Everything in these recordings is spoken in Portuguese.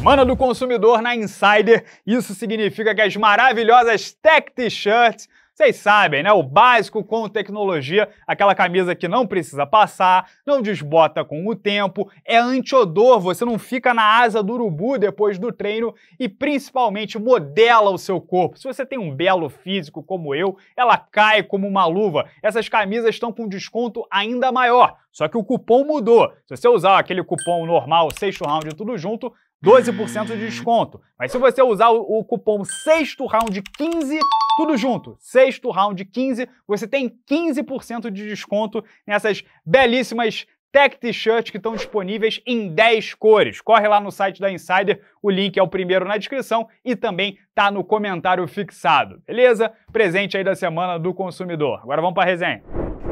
Semana do Consumidor na Insider. Isso significa que as maravilhosas Tech T-shirts vocês sabem, né? O básico com tecnologia, aquela camisa que não precisa passar, não desbota com o tempo, é antiodor, você não fica na asa do urubu depois do treino e principalmente modela o seu corpo. Se você tem um belo físico como eu, ela cai como uma luva. Essas camisas estão com desconto ainda maior. Só que o cupom mudou. Se você usar aquele cupom normal, sexto round, tudo junto, 12% de desconto. Mas se você usar o, cupom sexto round 15, tudo junto, sexto round 15, você tem 15% de desconto nessas belíssimas tech t-shirts que estão disponíveis em 10 cores. Corre lá no site da Insider, o link é o primeiro na descrição e também tá no comentário fixado. Beleza? Presente aí da semana do consumidor. Agora vamos para a resenha.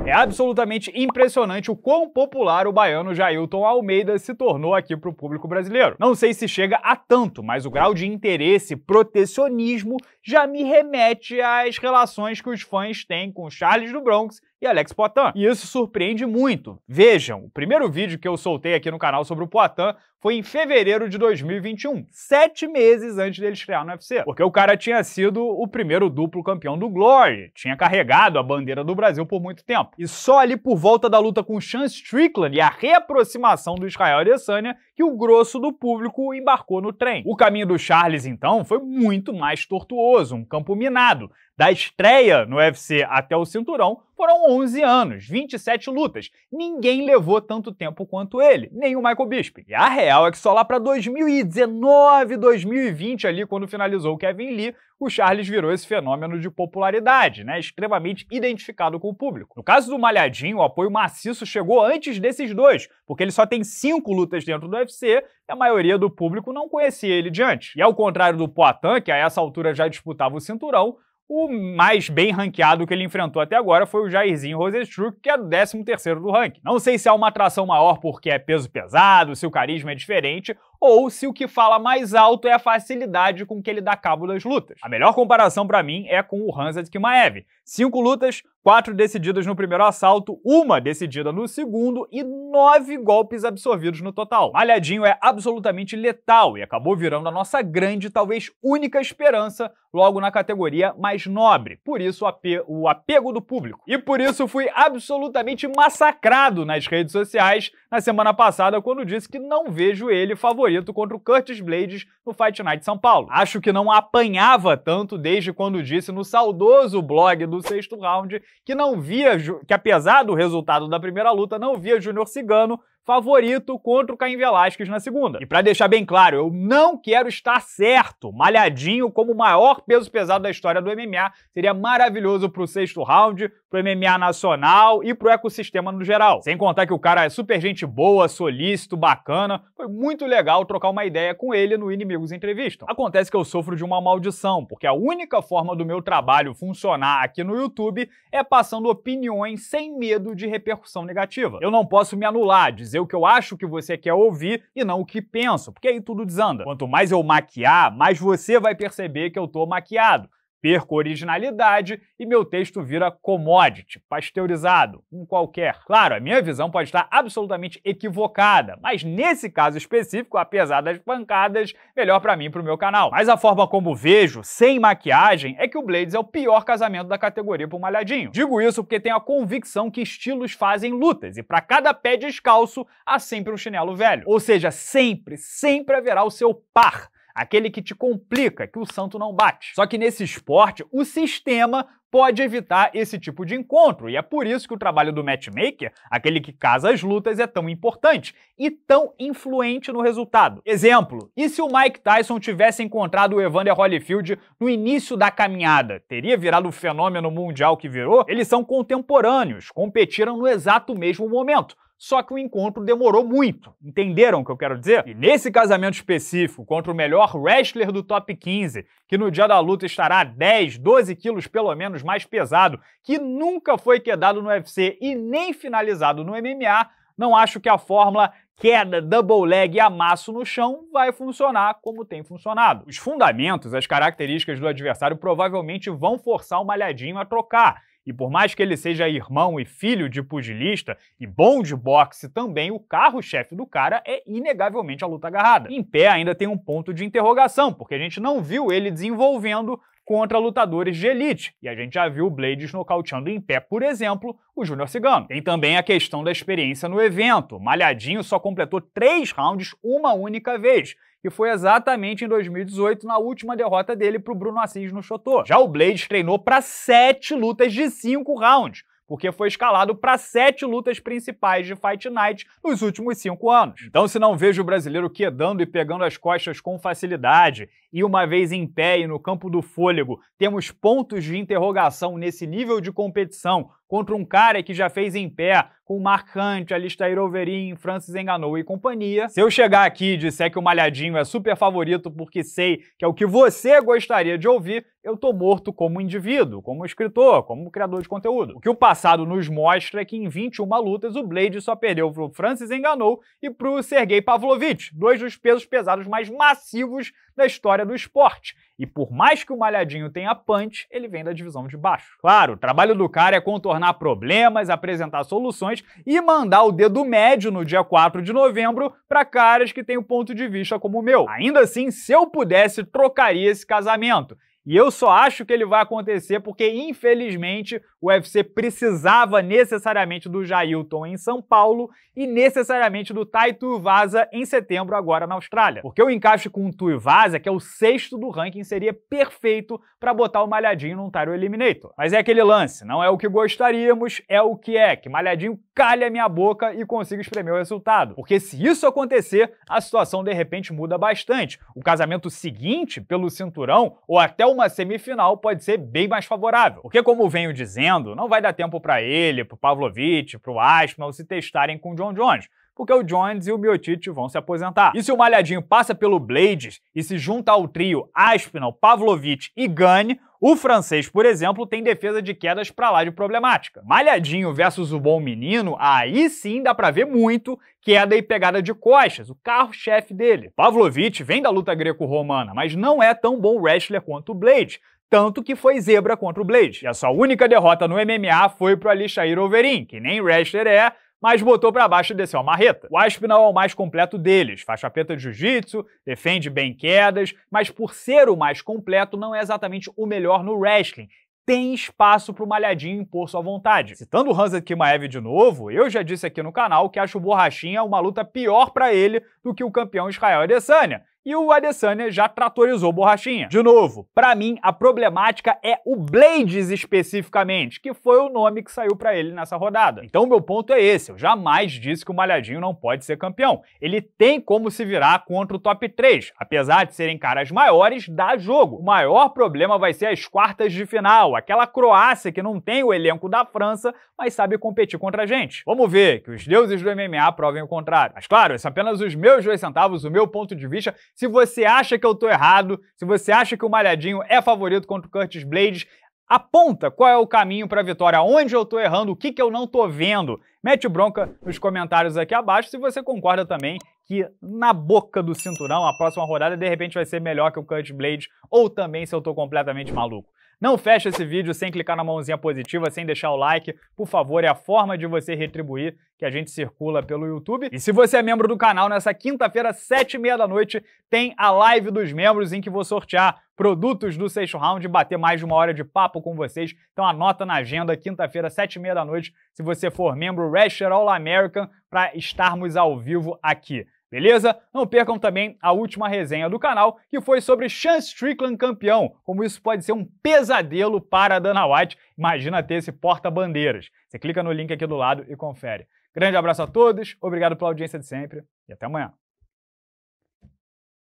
É absolutamente impressionante o quão popular o baiano Jailton Almeida se tornou aqui para o público brasileiro. Não sei se chega a tanto, mas o grau de interesse protecionismo já me remete às relações que os fãs têm com Charles do Bronx e Alex Poitin. E isso surpreende muito. Vejam, o primeiro vídeo que eu soltei aqui no canal sobre o Poitin foi em fevereiro de 2021, sete meses antes dele estrear no UFC. Porque o cara tinha sido o primeiro duplo campeão do Glory, tinha carregado a bandeira do Brasil por muito tempo. E só ali por volta da luta com Sean Strickland e a reaproximação do Israel Adesanya que o grosso do público embarcou no trem. O caminho do Charles, então, foi muito mais tortuoso, um campo minado, da estreia no UFC até o cinturão foram 11 anos, 27 lutas. Ninguém levou tanto tempo quanto ele, nem o Michael Bisping. E a real é que só lá para 2019, 2020 ali, quando finalizou o Kevin Lee, o Charles virou esse fenômeno de popularidade, né? Extremamente identificado com o público. No caso do Malhadinho, o apoio maciço chegou antes desses dois, porque ele só tem cinco lutas dentro do UFC e a maioria do público não conhecia ele de antes. E ao contrário do Poitin, que a essa altura já disputava o cinturão, o mais bem ranqueado que ele enfrentou até agora foi o Jairzinho Rosestruck, que é o 13º do ranking. Não sei se há uma atração maior porque é peso pesado, se o carisma é diferente, ou se o que fala mais alto é a facilidade com que ele dá cabo das lutas. A melhor comparação para mim é com o Hanzad Kimaev. Cinco lutas, quatro decididas no primeiro assalto, uma decidida no segundo e nove golpes absorvidos no total. Malhadinho é absolutamente letal e acabou virando a nossa grande, talvez única esperança logo na categoria mais nobre. Por isso ape o apego do público. E por isso fui absolutamente massacrado nas redes sociais na semana passada quando disse que não vejo ele favorito favorito contra o Curtis Blades no Fight Night São Paulo. Acho que não apanhava tanto desde quando disse no saudoso blog do sexto round que não via, que apesar do resultado da primeira luta, não via Júnior Cigano favorito contra o Caim Velasquez na segunda. E para deixar bem claro, eu não quero estar certo. Malhadinho como o maior peso pesado da história do MMA seria maravilhoso pro sexto round, pro MMA nacional e pro ecossistema no geral. Sem contar que o cara é super gente boa, solícito, bacana. Foi muito legal trocar uma ideia com ele no Inimigos entrevista. Acontece que eu sofro de uma maldição, porque a única forma do meu trabalho funcionar aqui no YouTube é passando opiniões sem medo de repercussão negativa. Eu não posso me anular, dizer dizer o que eu acho que você quer ouvir e não o que penso, porque aí tudo desanda. Quanto mais eu maquiar, mais você vai perceber que eu tô maquiado perco originalidade e meu texto vira commodity, pasteurizado, um qualquer. Claro, a minha visão pode estar absolutamente equivocada, mas nesse caso específico, apesar das pancadas, melhor para mim e pro meu canal. Mas a forma como vejo, sem maquiagem, é que o Blades é o pior casamento da categoria pro malhadinho. Digo isso porque tenho a convicção que estilos fazem lutas e para cada pé descalço há sempre um chinelo velho. Ou seja, sempre, sempre haverá o seu par aquele que te complica, que o santo não bate. Só que nesse esporte, o sistema pode evitar esse tipo de encontro, e é por isso que o trabalho do matchmaker, aquele que casa as lutas, é tão importante e tão influente no resultado. Exemplo, e se o Mike Tyson tivesse encontrado o Evander Holyfield no início da caminhada, teria virado o fenômeno mundial que virou? Eles são contemporâneos, competiram no exato mesmo momento só que o encontro demorou muito. Entenderam o que eu quero dizer? E nesse casamento específico, contra o melhor wrestler do top 15, que no dia da luta estará 10, 12 quilos pelo menos mais pesado, que nunca foi quedado no UFC e nem finalizado no MMA, não acho que a fórmula queda, double leg e amasso no chão vai funcionar como tem funcionado. Os fundamentos, as características do adversário provavelmente vão forçar o malhadinho a trocar. E por mais que ele seja irmão e filho de pugilista e bom de boxe também, o carro-chefe do cara é inegavelmente a luta agarrada. Em pé ainda tem um ponto de interrogação, porque a gente não viu ele desenvolvendo contra lutadores de elite. E a gente já viu o Blades nocauteando em pé, por exemplo, o Júnior Cigano. Tem também a questão da experiência no evento. Malhadinho só completou três rounds uma única vez, e foi exatamente em 2018, na última derrota dele para o Bruno Assis no Chotô. Já o Blades treinou para sete lutas de cinco rounds, porque foi escalado para sete lutas principais de Fight Night nos últimos cinco anos. Então, se não vejo o brasileiro quedando e pegando as costas com facilidade, e uma vez em pé e no campo do fôlego, temos pontos de interrogação nesse nível de competição contra um cara que já fez em pé com Mark Hunt, Alistair Overeem, Francis Enganou e companhia. Se eu chegar aqui e disser que o Malhadinho é super favorito porque sei que é o que você gostaria de ouvir, eu tô morto como indivíduo, como escritor, como criador de conteúdo. O que o passado nos mostra é que em 21 lutas o Blade só perdeu pro Francis Enganou e pro Sergei Pavlovich, dois dos pesos pesados mais massivos da história do esporte. E por mais que o Malhadinho tenha punch, ele vem da divisão de baixo. Claro, o trabalho do cara é contornar contornar problemas, apresentar soluções e mandar o dedo médio no dia 4 de novembro para caras que têm o um ponto de vista como o meu. Ainda assim, se eu pudesse, trocaria esse casamento. E eu só acho que ele vai acontecer porque, infelizmente, o UFC precisava necessariamente do Jailton em São Paulo e necessariamente do Tai Vaza em setembro, agora na Austrália. Porque o encaixe com o Tuivasa, que é o sexto do ranking, seria perfeito para botar o Malhadinho num Tyro Eliminator. Mas é aquele lance, não é o que gostaríamos, é o que é, que Malhadinho calha minha boca e consiga espremer o resultado. Porque se isso acontecer, a situação de repente muda bastante. O casamento seguinte, pelo cinturão, ou até o uma semifinal pode ser bem mais favorável. Porque, como venho dizendo, não vai dar tempo para ele, para Pavlovic, para o Aspinall se testarem com o John Jones porque o Jones e o Miotic vão se aposentar. E se o Malhadinho passa pelo Blades e se junta ao trio Aspinall, Pavlovic e Gane, o francês, por exemplo, tem defesa de quedas para lá de problemática. Malhadinho versus o bom menino, aí sim dá para ver muito queda e pegada de costas, o carro-chefe dele. Pavlovic vem da luta greco-romana, mas não é tão bom wrestler quanto o Blade, tanto que foi zebra contra o Blade. E a sua única derrota no MMA foi pro Alishair Overeem, que nem wrestler é, mas botou para baixo e desceu a marreta. O Aspinall é o mais completo deles, faz preta de jiu-jitsu, defende bem quedas, mas por ser o mais completo, não é exatamente o melhor no wrestling tem espaço para o Malhadinho impor sua vontade. Citando o Hansa Kimaev de novo, eu já disse aqui no canal que acho o Borrachinha uma luta pior para ele do que o campeão Israel Adesanya, e o Adesanya já tratorizou Borrachinha. De novo, para mim a problemática é o Blades especificamente, que foi o nome que saiu para ele nessa rodada. Então meu ponto é esse, eu jamais disse que o Malhadinho não pode ser campeão. Ele tem como se virar contra o top 3, apesar de serem caras maiores, dá jogo. O maior problema vai ser as quartas de final, aquela Croácia que não tem o elenco da França, mas sabe competir contra a gente. Vamos ver que os deuses do MMA provem o contrário. Mas claro, são é apenas os meus dois centavos, o meu ponto de vista. Se você acha que eu estou errado, se você acha que o Malhadinho é favorito contra o Curtis Blades, aponta qual é o caminho para a vitória, onde eu estou errando, o que, que eu não estou vendo. Mete bronca nos comentários aqui abaixo se você concorda também que na boca do cinturão a próxima rodada de repente vai ser melhor que o Curtis Blades ou também se eu estou completamente maluco. Não feche esse vídeo sem clicar na mãozinha positiva, sem deixar o like. Por favor, é a forma de você retribuir que a gente circula pelo YouTube. E se você é membro do canal, nessa quinta-feira, sete e meia da noite, tem a live dos membros em que vou sortear produtos do sexto round, e bater mais de uma hora de papo com vocês. Então anota na agenda, quinta-feira, sete e meia da noite, se você for membro Rasher All American, para estarmos ao vivo aqui. Beleza? Não percam também a última resenha do canal, que foi sobre Sean Strickland campeão, como isso pode ser um pesadelo para a Dana White. Imagina ter esse porta-bandeiras. Você clica no link aqui do lado e confere. Grande abraço a todos, obrigado pela audiência de sempre e até amanhã.